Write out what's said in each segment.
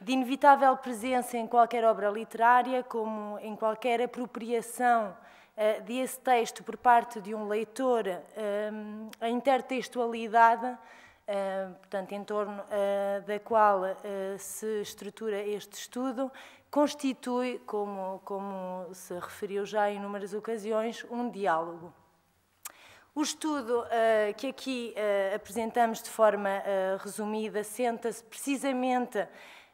de inevitável presença em qualquer obra literária, como em qualquer apropriação uh, desse texto por parte de um leitor, um, eh, a intertextualidade, uh, portanto, em torno uh, da qual se estrutura este estudo, constitui, como, como se referiu já em inúmeras ocasiões, um diálogo. O estudo uh, que aqui uh, apresentamos de forma uh, resumida senta-se precisamente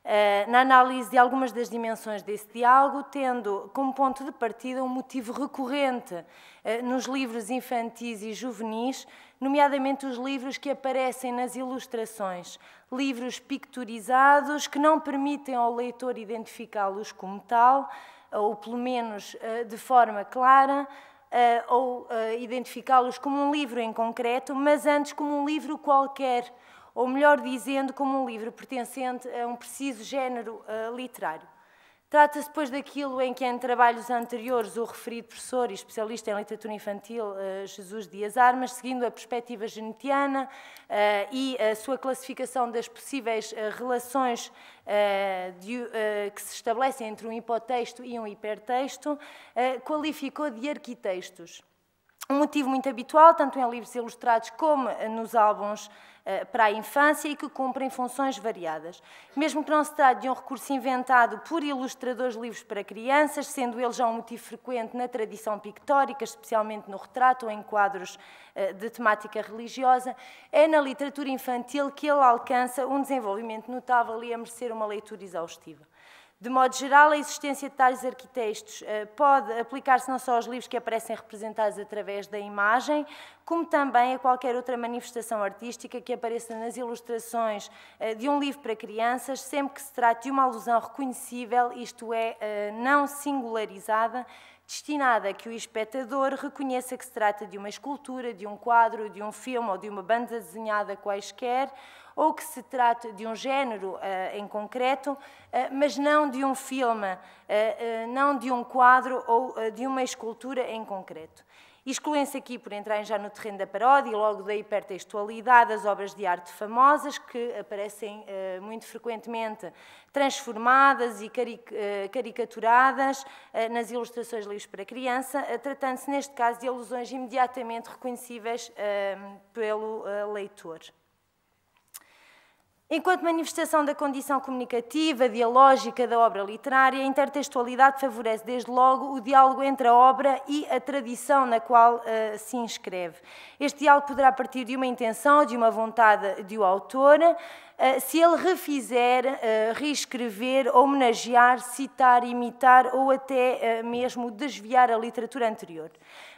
eh, na análise de algumas das dimensões desse diálogo, tendo como ponto de partida um motivo recorrente eh, nos livros infantis e juvenis, nomeadamente os livros que aparecem nas ilustrações, livros picturizados que não permitem ao leitor identificá-los como tal, ou pelo menos eh, de forma clara, ou identificá-los como um livro em concreto, mas antes como um livro qualquer ou melhor dizendo, como um livro pertencente a um preciso género uh, literário. Trata-se, depois, daquilo em que, em trabalhos anteriores, o referido professor e especialista em literatura infantil, eh, Jesus Dias Armas, seguindo a perspectiva genetiana eh, e a sua classificação das possíveis relações que se estabelecem entre um hipotexto e um hipertexto, qualificou de arquitextos um motivo muito habitual, tanto em livros ilustrados como eh, nos álbuns eh, para a infância e que cumprem funções variadas. Mesmo que não se trate de um recurso inventado por ilustradores de livros para crianças, sendo ele já um motivo frequente na tradição pictórica, especialmente no retrato ou em quadros eh, de temática religiosa, é na literatura infantil que ele alcança um desenvolvimento notável e a merecer uma leitura exaustiva. De modo geral, a existência de tais arquitectos eh, pode aplicar-se não só aos livros que aparecem representados através da imagem, como também a qualquer outra manifestação artística que apareça nas ilustrações eh, de um livro para crianças, sempre que se trate de uma alusão reconhecível, isto é, eh, não singularizada, destinada a que o espectador reconheça que se trata de uma escultura, de um quadro, de um filme ou de uma banda desenhada quaisquer, ou que se trate de um género eh, em concreto, eh, mas não de um filme, eh, não de um quadro ou de uma escultura em concreto. Excluem-se aqui, por entrarem já no terreno da paródia logo da hipertextualidade, as obras de arte famosas que aparecem muito frequentemente transformadas e caricaturadas nas ilustrações livres para criança, tratando-se neste caso de alusões imediatamente reconhecíveis pelo leitor. Enquanto manifestação da condição comunicativa, dialógica da obra literária, a intertextualidade favorece desde logo o diálogo entre a obra e a tradição na qual uh, se inscreve. Este diálogo poderá partir de uma intenção, de uma vontade de o autor, uh, se ele refizer, uh, reescrever, homenagear, citar, imitar ou até mesmo desviar a literatura anterior.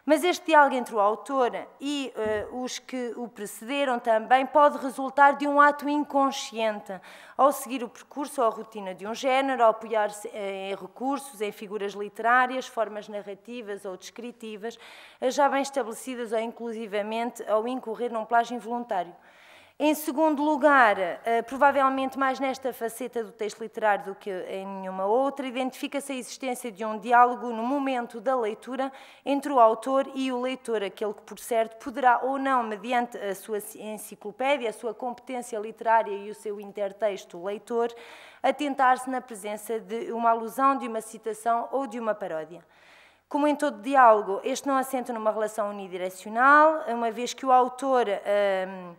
Mas este diálogo entre o autor e uh, os que o precederam também pode resultar de um ato inconsciente, ao seguir o percurso ou a rotina de um género, ao apoiar-se eh, em recursos, em figuras literárias, formas narrativas ou descritivas, eh, já bem estabelecidas ou inclusivamente ao incorrer num plágio involuntário. Em segundo lugar, eh, provavelmente mais nesta faceta do texto literário do que em nenhuma outra, identifica-se a existência de um diálogo no momento da leitura entre o autor e o leitor, aquele que, por certo, poderá ou não, mediante a sua enciclopédia, a sua competência literária e o seu intertexto leitor, atentar-se na presença de uma alusão, de uma citação ou de uma paródia. Como em todo diálogo, este não assenta numa relação unidirecional, uma vez que o autor. Hum,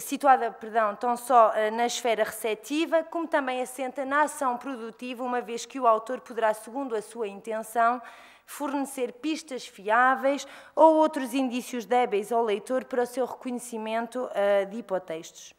situada, perdão, tão só eh, na esfera receptiva, como também assenta na ação produtiva, uma vez que o autor poderá, segundo a sua intenção, fornecer pistas fiáveis ou outros indícios débeis ao leitor para o seu reconhecimento eh, de hipotextos.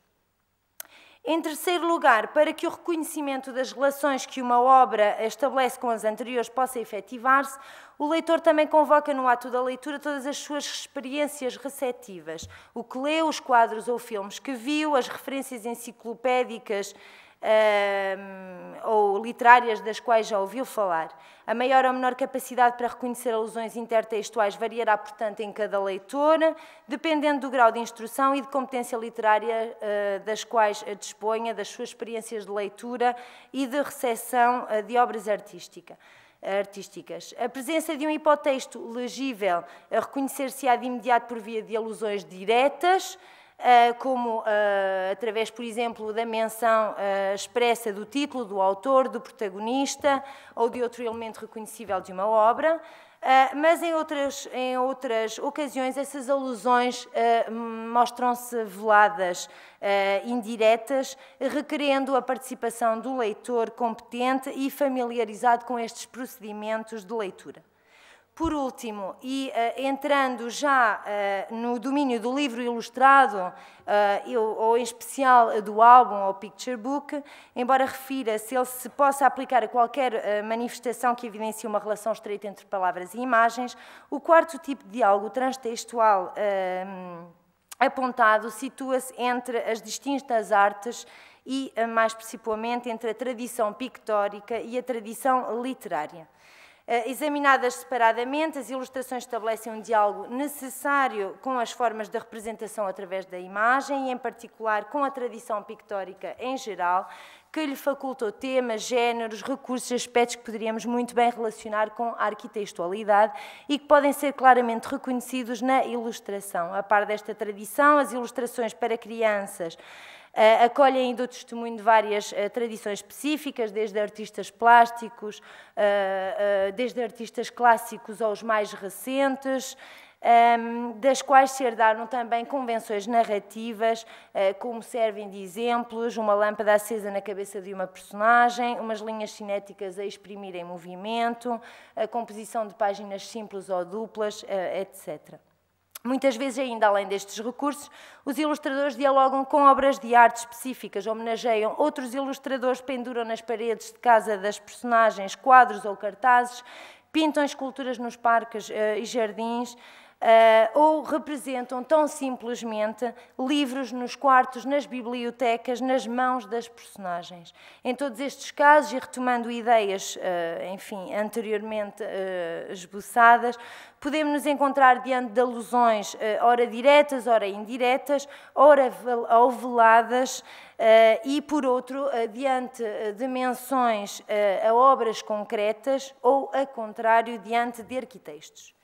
Em terceiro lugar, para que o reconhecimento das relações que uma obra estabelece com as anteriores possa efetivar-se, o leitor também convoca no ato da leitura todas as suas experiências receptivas, o que leu, os quadros ou filmes que viu, as referências enciclopédicas um, ou literárias das quais já ouviu falar. A maior ou menor capacidade para reconhecer alusões intertextuais variará, portanto, em cada leitor dependendo do grau de instrução e de competência literária uh, das quais a disponha, das suas experiências de leitura e de recepção uh, de obras artísticas artísticas. A presença de um hipotexto legível a reconhecer-se-á de imediato por via de alusões diretas, ah, como ah, através, por exemplo, da menção ah, expressa do título, do autor, do protagonista ou de outro elemento reconhecível de uma obra, mas em outras, em outras ocasiões essas alusões mostram-se veladas, indiretas, requerendo a participação do leitor competente e familiarizado com estes procedimentos de leitura. Por último, e uh, entrando já uh, no domínio do livro ilustrado, uh, eu, ou em especial do álbum ou picture book, embora refira se ele se possa aplicar a qualquer manifestação que evidencie uma relação estreita entre palavras e imagens, o quarto tipo de diálogo transtextual apontado situa-se entre as distintas artes e, mais principalmente, entre a tradição pictórica e a tradição literária. Eh, examinadas separadamente, as ilustrações estabelecem um diálogo necessário com as formas da representação através da imagem e, em particular, com a tradição pictórica em geral, que lhe facultou temas, géneros, recursos, aspectos que poderíamos muito bem relacionar com a arquitextualidade e que podem ser claramente reconhecidos na ilustração. A par desta tradição, as ilustrações para crianças eh, acolhe ainda o testemunho de várias eh, tradições específicas, desde artistas plásticos, eh, desde artistas clássicos aos mais recentes, ehm, das quais se herdaram também convenções narrativas, como servem de exemplos, uma lâmpada acesa na cabeça de uma personagem, umas linhas cinéticas a exprimir em movimento, a composição de páginas simples ou duplas, etc. Muitas vezes, ainda além destes recursos, os ilustradores dialogam com obras de arte específicas, homenageiam outros ilustradores, penduram nas paredes de casa das personagens quadros ou cartazes, pintam esculturas nos parques uh, e jardins, uh, ou representam tão simplesmente livros nos quartos, nas bibliotecas, nas mãos das personagens. Em todos estes casos, e retomando ideias, uh, enfim, anteriormente uh, esboçadas, podemos nos encontrar diante de alusões, uh, ora diretas, ora indiretas, ora oveladas, Uh, e, por outro, uh, diante de menções uh, a obras concretas ou, a contrário, diante de arquitextos.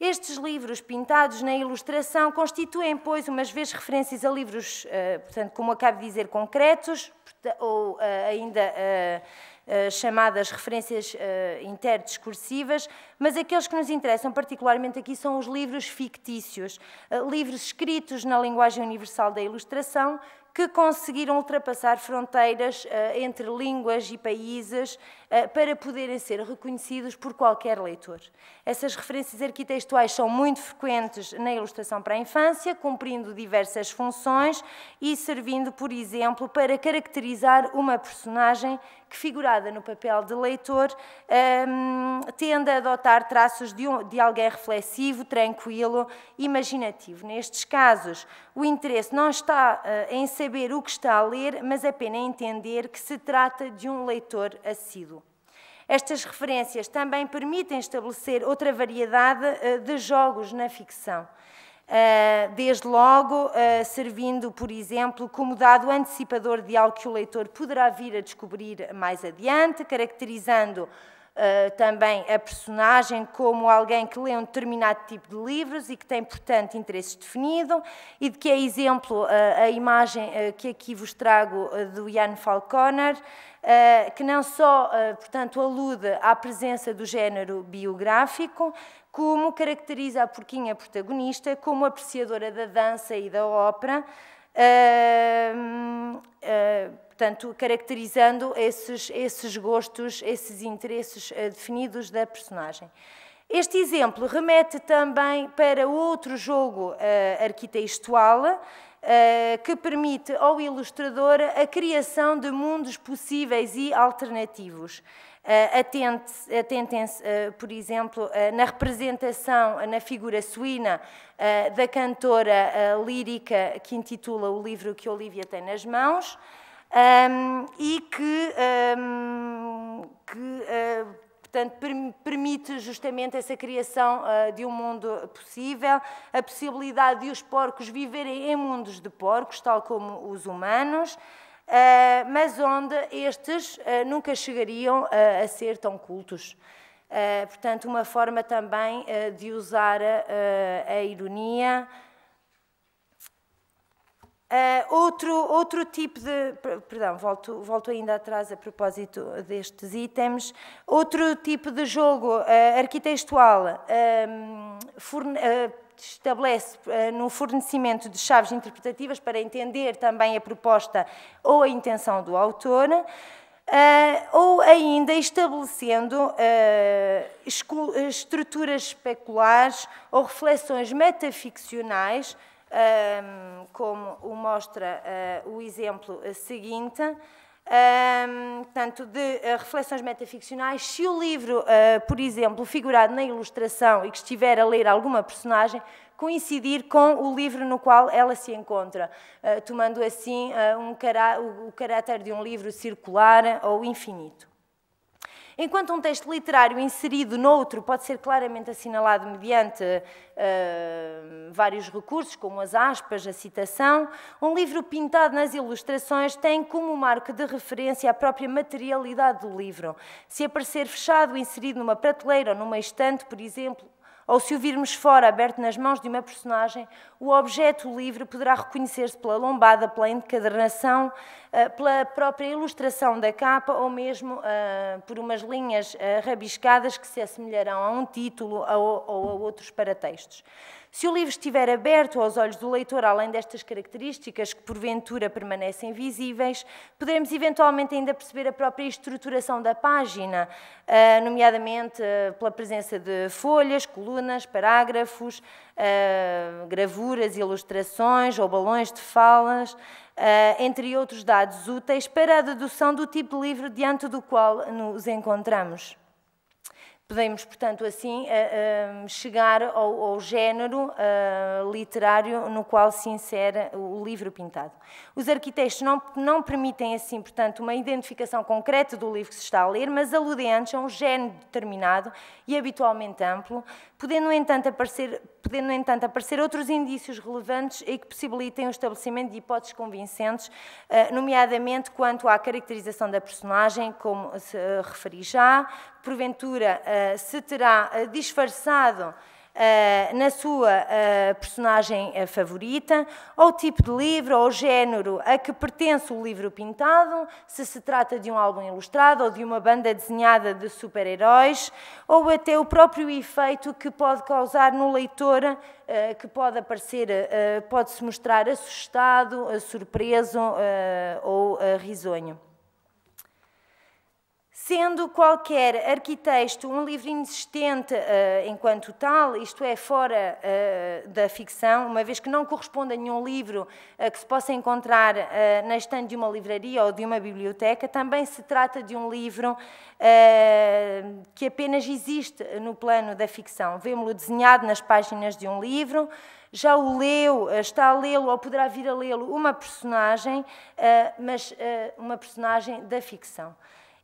Estes livros pintados na ilustração constituem, pois, umas vezes referências a livros, eh, portanto, como acabo de dizer, concretos, ou eh, ainda eh, chamadas referências interdiscursivas, mas aqueles que nos interessam particularmente aqui são os livros fictícios, livros escritos na linguagem universal da ilustração, que conseguiram ultrapassar fronteiras eh, entre línguas e países eh, para poderem ser reconhecidos por qualquer leitor. Essas referências arquitextuais são muito frequentes na ilustração para a infância, cumprindo diversas funções e servindo, por exemplo, para caracterizar uma personagem que, figurada no papel de leitor, ehm, tende a adotar traços de, um, de alguém reflexivo, tranquilo, imaginativo. Nestes casos, o interesse não está eh, em ser saber o que está a ler, mas apenas é entender que se trata de um leitor assíduo. Estas referências também permitem estabelecer outra variedade eh, de jogos na ficção. Eh, desde logo, eh, servindo, por exemplo, como dado antecipador de algo que o leitor poderá vir a descobrir mais adiante, caracterizando eh, também a personagem como alguém que lê um determinado tipo de livros e que tem, portanto, interesse definido, e de que é exemplo uh, a imagem uh, que aqui vos trago do Ian Falconer, que não só, portanto, alude à presença do género biográfico, como caracteriza a porquinha protagonista como apreciadora da dança e da ópera, Uh, uh, portanto, caracterizando esses, esses gostos, esses interesses eh, definidos da personagem. Este exemplo remete também para outro jogo uh, arquitextual uh, que permite ao ilustrador a criação de mundos possíveis e alternativos. Uh, Atentem-se, uh, por exemplo, na representação, na figura suína da cantora lírica que intitula o livro que Olivia tem nas mãos um, e que, um, que uh, portanto, permite justamente essa criação uh, de um mundo possível, a possibilidade de os porcos viverem em mundos de porcos, tal como os humanos, Uh, mas onde estes uh, nunca chegariam a ser tão cultos. portanto, uma forma também de usar a ironia, Uh, outro, outro tipo de. Perdão, volto, volto ainda atrás a propósito destes itens. Outro tipo de jogo uh, eh, um, ehm, forne, uh, estabelece no fornecimento de chaves interpretativas para entender também a proposta ou a intenção do autor. ou ainda estabelecendo estruturas especulares ou reflexões metaficcionais como o mostra ah, o exemplo seguinte, um, de uh, reflexões metaficcionais. Se o livro, uh, por exemplo, figurado na ilustração e que estiver a ler alguma personagem, coincidir com o livro no qual ela se encontra, uh, tomando assim um cará o, o caráter de um livro circular ou infinito. Enquanto um texto literário inserido noutro pode ser claramente assinalado mediante uh, vários recursos, como as aspas, a citação, um livro pintado nas ilustrações tem como marco de referência a própria materialidade do livro. Se aparecer fechado, inserido numa prateleira ou numa estante, por exemplo, ou se o virmos fora, aberto nas mãos de uma personagem, o objeto livre poderá reconhecer-se pela lombada, pela encadernação, eh, pela própria ilustração da capa ou mesmo eh, por umas linhas eh, rabiscadas que se assemelharão a um título ou a outros paratextos. Se o livro estiver aberto aos olhos do leitor, além destas características que porventura permanecem visíveis, poderemos eventualmente ainda perceber a própria estruturação da página, ah, nomeadamente ah, pela presença de folhas, colunas, parágrafos, ah, gravuras, ilustrações ou balões de falas, entre outros dados úteis para a dedução do tipo de livro diante do qual nos encontramos. Podemos, portanto, assim eh, eh, chegar ao, ao género eh, literário no qual se insere o livro pintado. Os arquitetos não, não permitem, assim, portanto, uma identificação concreta do livro que se está a ler, mas aludem antes a um género determinado e habitualmente amplo, podendo, no entanto, aparecer, podendo, no entanto, aparecer outros indícios relevantes e que possibilitem o estabelecimento de hipóteses convincentes, nomeadamente quanto à caracterização da personagem, como se referi já, porventura eh, se terá eh, disfarçado eh, na sua personagem favorita, ou tipo de livro, ou género a que pertence o livro pintado, se se trata de um álbum ilustrado ou de uma banda desenhada de super-heróis, ou até o próprio efeito que pode causar no leitor, que pode aparecer, pode se mostrar assustado, surpreso ou risonho. Sendo qualquer arquitecto um livro inexistente uh, eh, enquanto tal, isto é, fora uh, da ficção, uma vez que não corresponde a nenhum livro uh, que se possa encontrar na estante de uma livraria ou de uma biblioteca, também se trata de um livro que apenas existe no plano da ficção. vemos lo desenhado nas páginas de um livro, já o leu, está a lê-lo ou poderá vir a lê-lo uma personagem, mas uma personagem da ficção.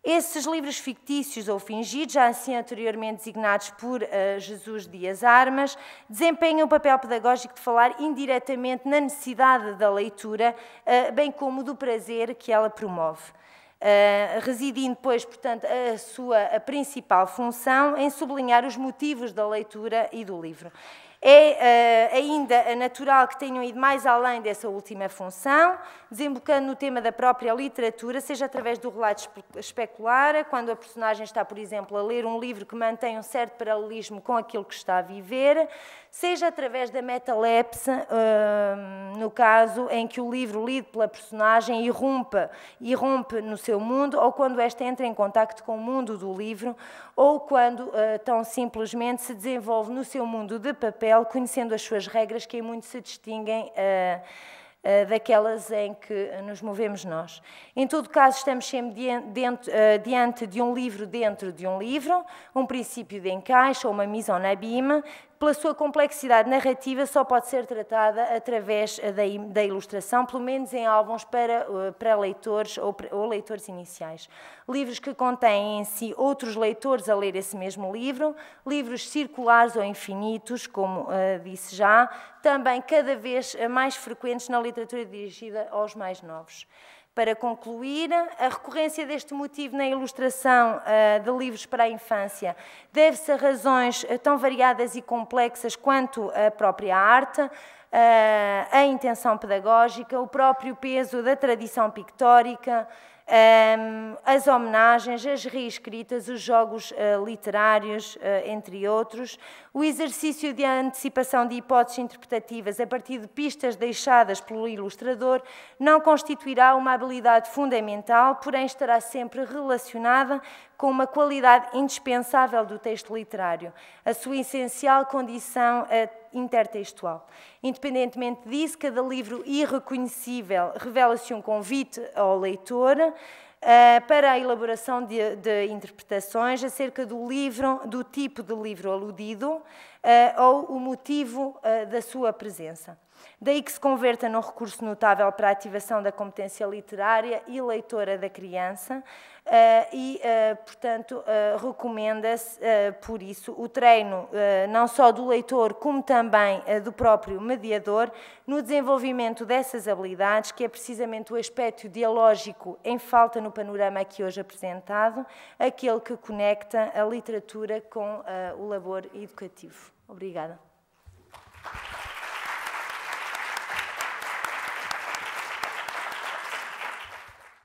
Esses livros fictícios ou fingidos, já assim anteriormente designados por uh, Jesus Dias Armas, desempenham o papel pedagógico de falar indiretamente na necessidade da leitura, uh, bem como do prazer que ela promove. Uh, residindo, pois, portanto, a sua a principal função em sublinhar os motivos da leitura e do livro. É uh, ainda é natural que tenham ido mais além dessa última função, desembocando no tema da própria literatura, seja através do relato especular, quando a personagem está, por exemplo, a ler um livro que mantém um certo paralelismo com aquilo que está a viver, seja através da metalepsia, hum, no caso em que o livro lido pela personagem irrompe, irrompe no seu mundo, ou quando esta entra em contacto com o mundo do livro, ou quando hum, tão simplesmente se desenvolve no seu mundo de papel, conhecendo as suas regras que em muito se distinguem hum, daquelas em que nos movemos nós. Em todo caso, estamos sempre diante de um livro dentro de um livro, um princípio de encaixe ou uma mise en abîme pela sua complexidade narrativa, só pode ser tratada através da, da ilustração, pelo menos em álbuns para, eh, para leitores ou, ou leitores iniciais. Livros que contêm em si outros leitores a ler esse mesmo livro, livros circulares ou infinitos, como uh, disse já, também cada vez mais frequentes na literatura dirigida aos mais novos. Para concluir, a recorrência deste motivo na ilustração uh, de livros para a infância deve-se a razões eh, tão variadas e complexas quanto a própria arte, eh, a intenção pedagógica, o próprio peso da tradição pictórica, um, as homenagens, as reescritas, os jogos uh, literários, uh, entre outros, o exercício de antecipação de hipóteses interpretativas a partir de pistas deixadas pelo ilustrador não constituirá uma habilidade fundamental, porém estará sempre relacionada com uma qualidade indispensável do texto literário, a sua essencial condição uh, intertextual. Independentemente disso, cada livro irreconhecível revela-se um convite ao leitor uh, para a elaboração de, de, interpretações acerca do livro, do tipo de livro aludido uh, ou o motivo uh, da sua presença. Daí que se converta num recurso notável para a ativação da competência literária e leitora da criança eh, e, eh, portanto, eh, recomenda-se, por isso, o treino não só do leitor, como também do próprio mediador, no desenvolvimento dessas habilidades, que é precisamente o aspecto dialógico em falta no panorama aqui hoje apresentado, aquele que conecta a literatura com o labor educativo. Obrigada.